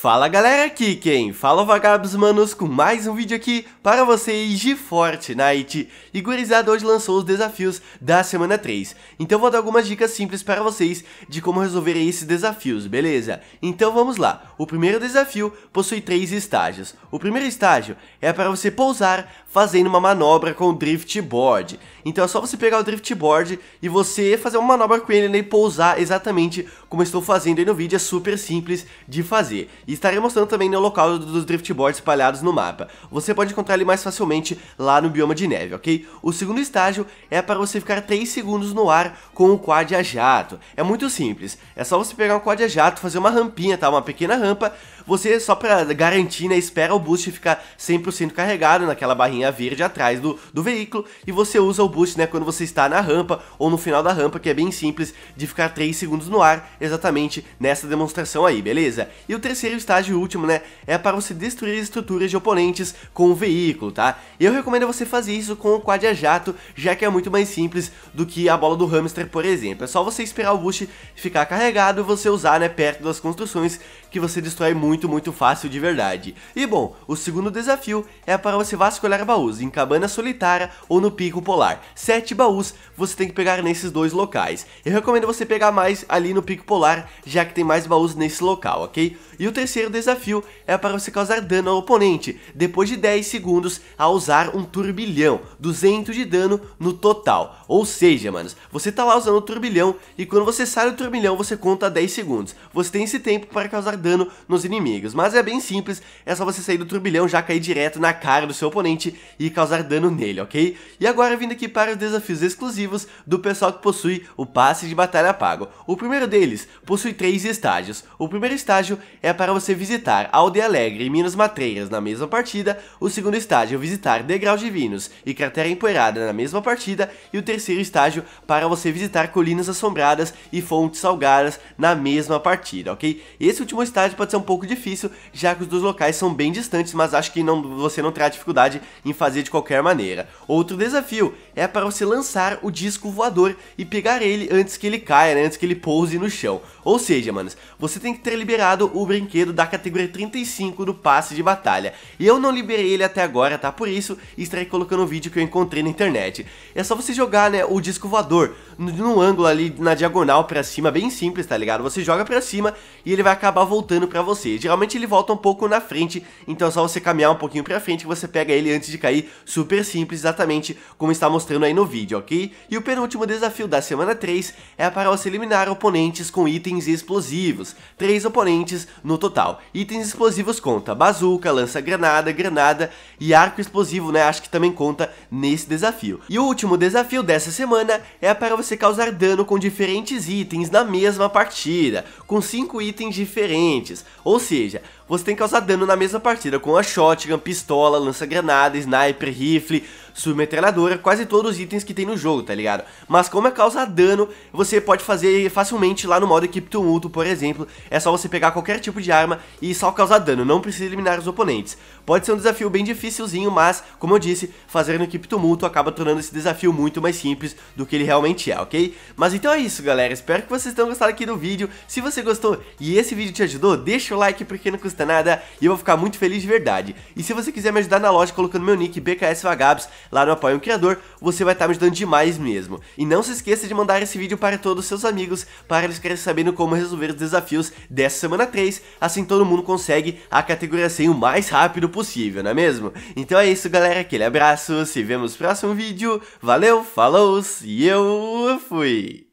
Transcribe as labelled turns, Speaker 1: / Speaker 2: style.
Speaker 1: Fala galera aqui quem? Fala é vagabos manos com mais um vídeo aqui para vocês de Fortnite E gurizada hoje lançou os desafios da semana 3 Então vou dar algumas dicas simples para vocês de como resolver esses desafios, beleza? Então vamos lá, o primeiro desafio possui três estágios O primeiro estágio é para você pousar fazendo uma manobra com o Drift Board Então é só você pegar o Drift Board e você fazer uma manobra com ele né, e pousar exatamente como estou fazendo aí no vídeo É super simples de fazer e estarei mostrando também no né, local dos driftboards espalhados no mapa. Você pode encontrar ele mais facilmente lá no bioma de neve, ok? O segundo estágio é para você ficar 3 segundos no ar com o quad a jato. É muito simples, é só você pegar um quad a jato, fazer uma rampinha, tá? Uma pequena rampa, você só para garantir, né, espera o boost ficar 100% carregado naquela barrinha verde atrás do, do veículo e você usa o boost, né, quando você está na rampa ou no final da rampa, que é bem simples de ficar 3 segundos no ar, exatamente nessa demonstração aí, beleza? E o terceiro estágio último, né, é para você destruir estruturas de oponentes com o veículo, tá? eu recomendo você fazer isso com o quadra jato, já que é muito mais simples do que a bola do hamster, por exemplo. É só você esperar o boost ficar carregado e você usar, né, perto das construções que você destrói muito muito, muito fácil de verdade. E bom, o segundo desafio é para você vasculhar baús em Cabana Solitária ou no Pico Polar. Sete baús você tem que pegar nesses dois locais. Eu recomendo você pegar mais ali no Pico Polar, já que tem mais baús nesse local, ok? E o terceiro desafio é para você causar dano ao oponente, depois de 10 segundos a usar um turbilhão, 200 de dano no total. Ou seja, manos, você tá lá usando o turbilhão e quando você sai do turbilhão você conta 10 segundos. Você tem esse tempo para causar dano nos inimigos mas é bem simples, é só você sair do turbilhão, já cair direto na cara do seu oponente e causar dano nele, ok? E agora vindo aqui para os desafios exclusivos do pessoal que possui o passe de batalha pago. O primeiro deles possui três estágios. O primeiro estágio é para você visitar Aldeia Alegre e Minas Matreiras na mesma partida, o segundo estágio é visitar Degraus Divinos e Cratera Empoeirada na mesma partida, e o terceiro estágio para você visitar Colinas Assombradas e Fontes Salgadas na mesma partida, ok? Esse último estágio pode ser um pouco difícil, difícil, já que os dois locais são bem distantes, mas acho que não, você não terá dificuldade em fazer de qualquer maneira. Outro desafio é para você lançar o disco voador e pegar ele antes que ele caia, né, antes que ele pouse no chão. Ou seja, manos, você tem que ter liberado o brinquedo da categoria 35 do passe de batalha. E eu não liberei ele até agora, tá? Por isso, estarei colocando um vídeo que eu encontrei na internet. É só você jogar, né, o disco voador no, ângulo ali, na diagonal pra cima, bem simples, tá ligado? Você joga pra cima e ele vai acabar voltando pra você geralmente ele volta um pouco na frente, então é só você caminhar um pouquinho pra frente que você pega ele antes de cair, super simples, exatamente como está mostrando aí no vídeo, ok? E o penúltimo desafio da semana 3 é para você eliminar oponentes com itens explosivos, 3 oponentes no total. Itens explosivos conta bazuca, lança-granada, granada e arco explosivo, né, acho que também conta nesse desafio. E o último desafio dessa semana é para você causar dano com diferentes itens na mesma partida, com 5 itens diferentes, ou 谢一 você tem que causar dano na mesma partida com a shotgun, pistola, lança-granada, sniper, rifle, submetralhadora, quase todos os itens que tem no jogo, tá ligado? Mas como é causar dano, você pode fazer facilmente lá no modo equipe tumulto, por exemplo, é só você pegar qualquer tipo de arma e só causar dano, não precisa eliminar os oponentes. Pode ser um desafio bem difícilzinho, mas, como eu disse, fazer no equipe tumulto acaba tornando esse desafio muito mais simples do que ele realmente é, ok? Mas então é isso, galera, espero que vocês tenham gostado aqui do vídeo, se você gostou e esse vídeo te ajudou, deixa o like porque não custa custa nada e eu vou ficar muito feliz de verdade. E se você quiser me ajudar na loja colocando meu nick BKS Vagabs lá no Apoio Criador, você vai estar tá me ajudando demais mesmo. E não se esqueça de mandar esse vídeo para todos os seus amigos, para eles querem sabendo como resolver os desafios dessa semana 3, assim todo mundo consegue a categoria 100 o mais rápido possível, não é mesmo? Então é isso galera, aquele abraço, se vemos no próximo vídeo, valeu, falou e eu fui!